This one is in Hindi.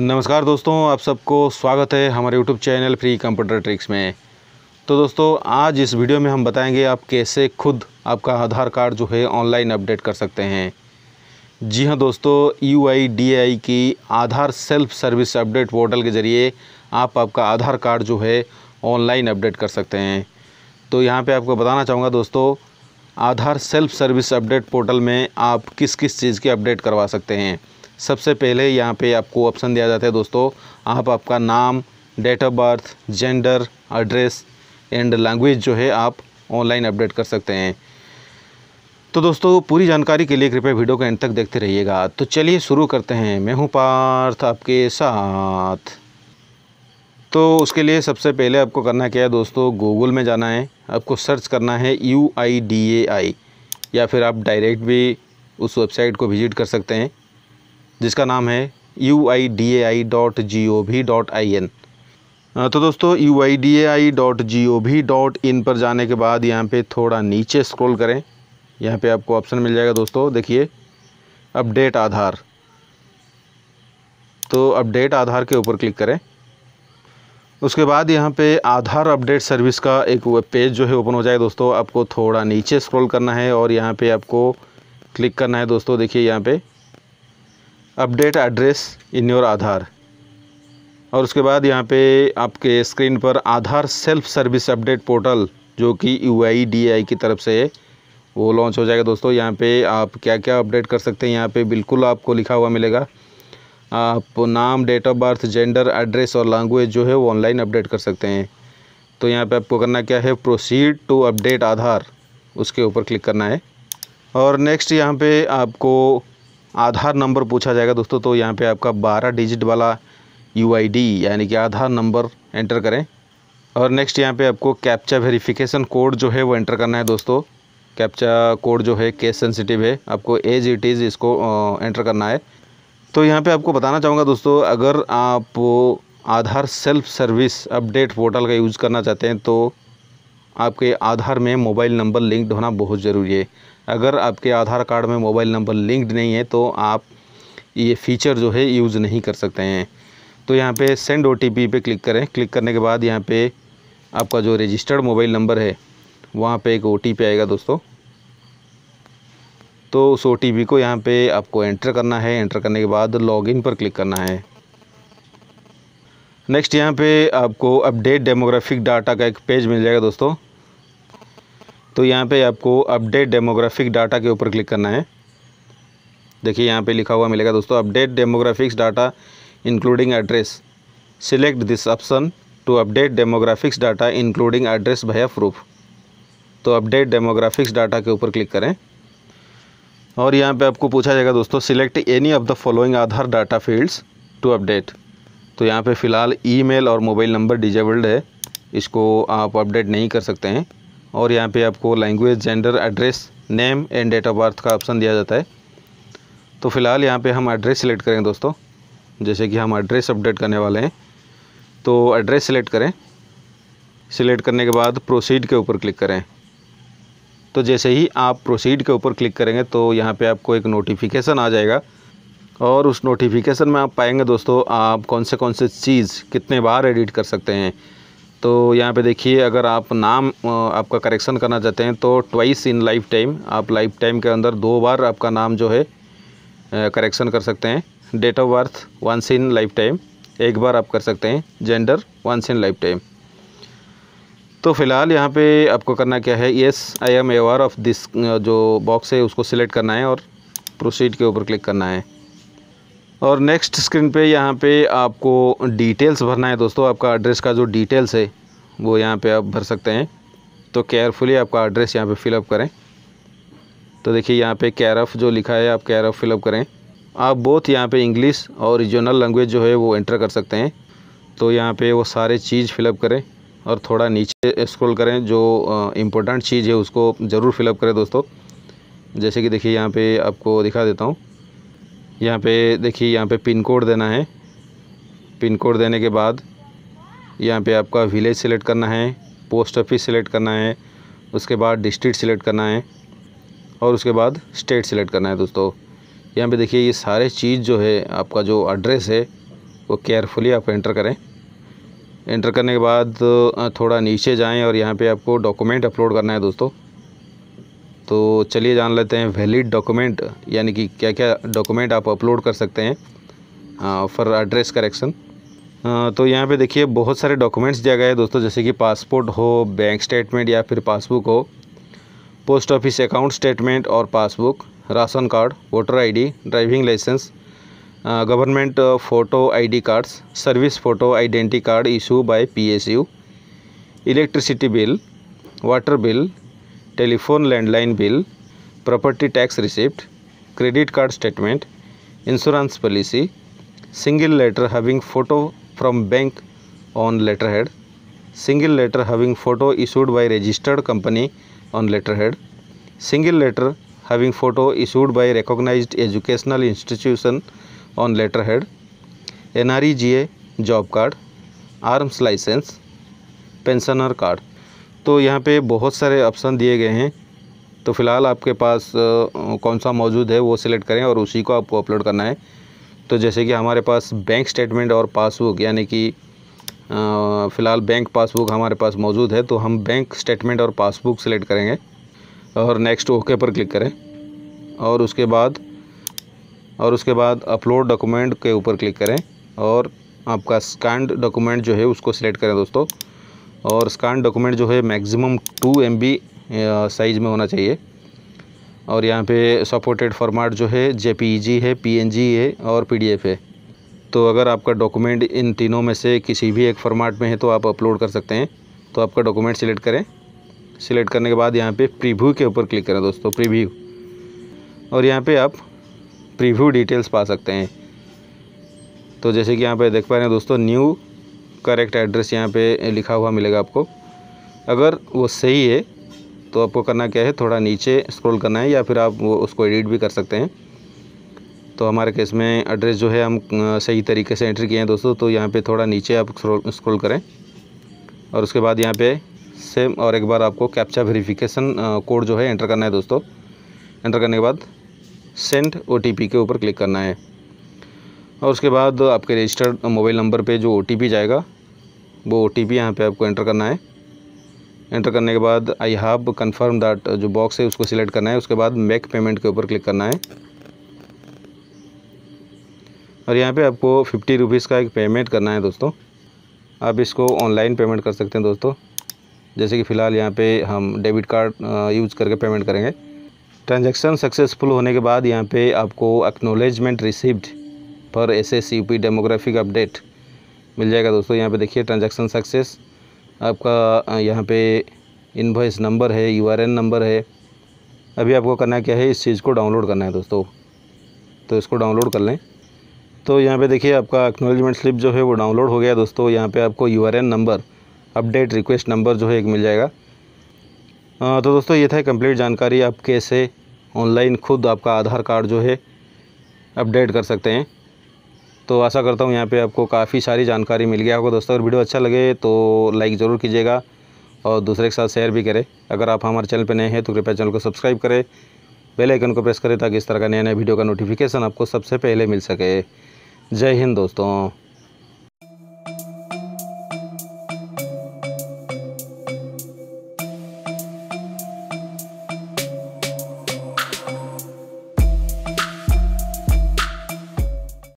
नमस्कार दोस्तों आप सबको स्वागत है हमारे YouTube channel free computer tricks में तो दोस्तों आज इस वीडियो में हम बताएंगे आप कैसे खुद आपका आधार कार्ड जो है ऑनलाइन अपडेट कर सकते हैं जी हां दोस्तों यू आई की Aadhaar self service update portal के ज़रिए आप आपका आधार कार्ड जो है ऑनलाइन अपडेट कर सकते हैं तो यहाँ पर आपको बताना चाहूँगा दोस्तों Aadhaar self service update portal में आप किस किस चीज़ के अपडेट करवा सकते हैं सबसे पहले यहाँ पे आपको ऑप्शन दिया जाता है दोस्तों आप आपका नाम date of birth gender address and language जो है आप ऑनलाइन अपडेट कर सकते हैं तो दोस्तों पूरी जानकारी के लिए कृपया वीडियो को एंड तक देखते रहिएगा तो चलिए शुरू करते हैं मैं हूँ पार्थ आपके साथ तो उसके लिए सबसे पहले आपको करना क्या है दोस्तों गूगल में जाना है आपको सर्च करना है यू आई डी ए आई या फिर आप डायरेक्ट भी उस वेबसाइट को विज़िट कर सकते हैं जिसका नाम है U I D A I dot G O V dot I N तो दोस्तों U I D A I dot G O V dot in पर जाने के बाद यहाँ पे थोड़ा नीचे स्क्रॉल करें यहाँ पे आपको ऑप्शन मिल जाएगा दोस्तों देखिए अपडेट आधार तो अपडेट आधार के ऊपर क्लिक करें उसके बाद यहाँ पे आधार अपडेट सर्विस का एक वेब पेज जो है ओपन हो जाएगा दोस्तों आपको थोड़ा नीचे स्क्रॉल करना है और यहाँ पे आपको क्लिक करना है दोस्तों देखिए यहाँ पे update address in your Aadhaar और उसके बाद यहाँ पे आपके स्क्रीन पर Aadhaar self service update portal जो कि यू e की तरफ से है वो लॉन्च हो जाएगा दोस्तों यहाँ पे आप क्या क्या अपडेट कर सकते हैं यहाँ पे बिल्कुल आपको लिखा हुआ मिलेगा आप नाम date of birth gender address और लैंग्वेज जो है वो ऑनलाइन अपडेट कर सकते हैं तो यहाँ पे आपको करना क्या है प्रोसीड टू अपडेट आधार उसके ऊपर क्लिक करना है और नेक्स्ट यहाँ पे आपको आधार नंबर पूछा जाएगा दोस्तों तो यहाँ पे आपका बारह डिजिट वाला यू यानी कि आधार नंबर एंटर करें और नेक्स्ट यहाँ पे आपको कैप्चा वेरिफिकेशन कोड जो है वो एंटर करना है दोस्तों कैप्चा कोड जो है केस सेंसिटिव है आपको एज इट इज़ इसको एंटर करना है तो यहाँ पे आपको बताना चाहूँगा दोस्तों अगर आप Aadhaar self service update portal का यूज़ करना चाहते हैं तो आपके आधार में मोबाइल नंबर लिंक्ड होना बहुत ज़रूरी है अगर आपके आधार कार्ड में मोबाइल नंबर लिंक्ड नहीं है तो आप ये फ़ीचर जो है यूज़ नहीं कर सकते हैं तो यहाँ पे सेंड ओ टी पे क्लिक करें क्लिक करने के बाद यहाँ पे आपका जो रजिस्टर्ड मोबाइल नंबर है वहाँ पे एक ओ आएगा दोस्तों तो उस ओ को यहाँ पे आपको एंटर करना है एंटर करने के बाद लॉगिन पर क्लिक करना है नेक्स्ट यहाँ पे आपको अपडेट डेमोग्राफिक डाटा का एक पेज मिल जाएगा दोस्तों तो यहाँ पे आपको अपडेट डेमोग्राफिक डाटा के ऊपर क्लिक करना है देखिए यहाँ पे लिखा हुआ मिलेगा दोस्तों update demographics data including address select this option to update demographics data including address भैया प्रूफ तो अपडेट डेमोग्राफिक्स डाटा के ऊपर क्लिक करें और यहाँ पे आपको पूछा जाएगा दोस्तों select any of the following Aadhaar data fields to update तो यहाँ पे फ़िलहाल ईमेल और मोबाइल नंबर डिजेबल्ड है इसको आप अपडेट नहीं कर सकते हैं और यहाँ पे आपको language gender address name and date of birth का ऑप्शन दिया जाता है तो फिलहाल यहाँ पे हम एड्रेस सेलेक्ट करेंगे दोस्तों जैसे कि हम एड्रेस अपडेट करने वाले हैं तो एड्रेस सेलेक्ट करें सिलेक्ट करने के बाद प्रोसीड के ऊपर क्लिक करें तो जैसे ही आप प्रोसीड के ऊपर क्लिक करेंगे तो यहाँ पे आपको एक नोटिफिकेशन आ जाएगा और उस नोटिफिकेशन में आप पाएंगे दोस्तों आप कौन से कौन से चीज़ कितने बार एडिट कर सकते हैं तो यहाँ पे देखिए अगर आप नाम आपका करेक्शन करना चाहते हैं तो ट्वाइस इन लाइफ टाइम आप लाइफ टाइम के अंदर दो बार आपका नाम जो है करेक्शन कर सकते हैं date of birth once in life time एक बार आप कर सकते हैं gender once in life time तो फ़िलहाल यहाँ पे आपको करना क्या है yes I am aware of this जो बॉक्स है उसको सिलेक्ट करना है और प्रोसीड के ऊपर क्लिक करना है और नेक्स्ट स्क्रीन पे यहाँ पे आपको डिटेल्स भरना है दोस्तों आपका एड्रेस का जो डिटेल्स है वो यहाँ पे आप भर सकते हैं तो केयरफुली आपका एड्रेस यहाँ पे फिलअप करें तो देखिए यहाँ पे कैरफ जो लिखा है आप कैरफ फिलअप करें आप बोथ यहाँ पे इंग्लिश और रीजनल लैंग्वेज जो है वो एंटर कर सकते हैं तो यहाँ पे वो सारे चीज़ फिलअप करें और थोड़ा नीचे स्क्रॉल करें जो इम्पोर्टेंट चीज़ है उसको ज़रूर फिलअप करें दोस्तों जैसे कि देखिए यहाँ पे आपको दिखा देता हूँ यहाँ पे देखिए यहाँ पे पिन कोड देना है पिन कोड देने के बाद यहाँ पे आपका विलेज सेलेक्ट करना है पोस्ट ऑफिस सेलेक्ट करना है उसके बाद डिस्ट्रिक्ट सेलेक्ट करना है और उसके बाद स्टेट सेलेक्ट करना है दोस्तों यहाँ पे देखिए ये सारे चीज़ जो है आपका जो एड्रेस है वो केयरफुली आप एंटर करें एंटर करने के बाद थोड़ा नीचे जाएँ और यहाँ पर आपको डॉक्यूमेंट अपलोड करना है दोस्तों तो चलिए जान लेते हैं वैलिड डॉक्यूमेंट यानी कि क्या क्या डॉक्यूमेंट आप अपलोड कर सकते हैं फॉर एड्रेस करेक्शन तो यहाँ पे देखिए बहुत सारे डॉक्यूमेंट्स दिया गया है दोस्तों जैसे कि पासपोर्ट हो बैंक स्टेटमेंट या फिर पासबुक हो पोस्ट ऑफिस अकाउंट स्टेटमेंट और passbook ration card voter ID, driving licence government photo ID cards service photo identity card issue by PSU electricity bill water bill telephone landline bill property tax receipt credit card statement insurance policy single letter having photo from bank on letterhead single letter having photo issued by registered company on letterhead single letter having photo issued by recognized educational institution on letterhead NREGA job card arms license pensioner card तो यहाँ पे बहुत सारे ऑप्शन दिए गए हैं तो फ़िलहाल आपके पास कौन सा मौजूद है वो सिलेक्ट करें और उसी को आपको अपलोड करना है तो जैसे कि हमारे पास बैंक स्टेटमेंट और पासबुक यानी कि फ़िलहाल बैंक पासबुक हमारे पास मौजूद है तो हम बैंक स्टेटमेंट और पासबुक सेलेक्ट करेंगे और नेक्स्ट ओके पर क्लिक करें और उसके बाद और उसके बाद अपलोड डॉक्यूमेंट के ऊपर क्लिक करें और आपका स्कैंड डॉक्यूमेंट जो है उसको सिलेक्ट करें दोस्तों और स्कैंड डॉक्यूमेंट जो है मैक्सिमम टू एम साइज़ में होना चाहिए और यहाँ पे सपोर्टेड फॉर्मेट जो है जे e है पी है और पी है तो अगर आपका डॉक्यूमेंट इन तीनों में से किसी भी एक फॉर्मेट में है तो आप अपलोड कर सकते हैं तो आपका डॉक्यूमेंट सिलेक्ट करें सिलेक्ट करने के बाद यहाँ पे प्रीव्यू के ऊपर क्लिक करें दोस्तों प्रीव्यू और यहाँ पे आप प्रीव्यू डिटेल्स पा सकते हैं तो जैसे कि यहाँ पे देख पा रहे हैं दोस्तों न्यू करेक्ट एड्रेस यहाँ पे लिखा हुआ मिलेगा आपको अगर वो सही है तो आपको करना क्या है थोड़ा नीचे स्क्रॉल करना है या फिर आप वो उसको एडिट भी कर सकते हैं तो हमारे केस में एड्रेस जो है हम सही तरीके से एंट्री किए हैं दोस्तों तो यहाँ पे थोड़ा नीचे आप स्क्रॉल करें और उसके बाद यहाँ पे सेम और एक बार आपको कैप्चा वेरिफिकेशन कोड जो है एंटर करना है दोस्तों एंटर करने के बाद सेंड ओ के ऊपर क्लिक करना है और उसके बाद आपके रजिस्टर्ड मोबाइल नंबर पर जो ओ जाएगा वो ओ टी पी यहाँ पर आपको एंटर करना है एंटर करने के बाद आई हैव कन्फर्म दैट जो बॉक्स है उसको सिलेक्ट करना है उसके बाद मेक पेमेंट के ऊपर क्लिक करना है और यहाँ पे आपको फिफ्टी रुपीज़ का एक पेमेंट करना है दोस्तों आप इसको ऑनलाइन पेमेंट कर सकते हैं दोस्तों जैसे कि फ़िलहाल यहाँ पे हम डेबिट कार्ड यूज करके पेमेंट करेंगे ट्रांजेक्शन सक्सेसफुल होने के बाद यहाँ पे आपको एक्नोलेजमेंट रिसिव्ड पर एस एस डेमोग्राफिक अपडेट मिल जाएगा दोस्तों यहाँ पे देखिए ट्रांजेक्शन सक्सेस आपका यहाँ पे इनवॉइस नंबर है यू नंबर है अभी आपको करना क्या है इस चीज़ को डाउनलोड करना है दोस्तों तो इसको डाउनलोड कर लें तो यहाँ पे देखिए आपका एक्नोलॉजमेंट स्लिप जो है वो डाउनलोड हो गया दोस्तों यहाँ पे आपको U number update request number जो है एक मिल जाएगा आ, तो दोस्तों ये था कम्प्लीट जानकारी आप कैसे ऑनलाइन खुद आपका आधार कार्ड जो है अपडेट कर सकते हैं तो आशा करता हूँ यहाँ पे आपको काफ़ी सारी जानकारी मिल गया होगा दोस्तों अगर वीडियो अच्छा लगे तो लाइक ज़रूर कीजिएगा और दूसरे के साथ शेयर भी करें अगर आप हमारे चैनल पर नए हैं तो कृपया चैनल को सब्सक्राइब करें बेल आइकन को प्रेस करें ताकि इस तरह का नया नया वीडियो का नोटिफिकेशन आपको सबसे पहले मिल सके जय हिंद दोस्तों